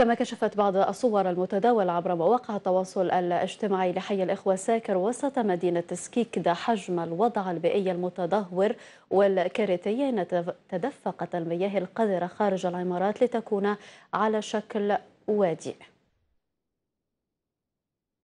كما كشفت بعض الصور المتداولة عبر مواقع التواصل الاجتماعي لحي الإخوة ساكر وسط مدينة سكيكدا حجم الوضع البيئي المتدهور والكارثي إن تدفقت المياه القذرة خارج العمارات لتكون على شكل وادي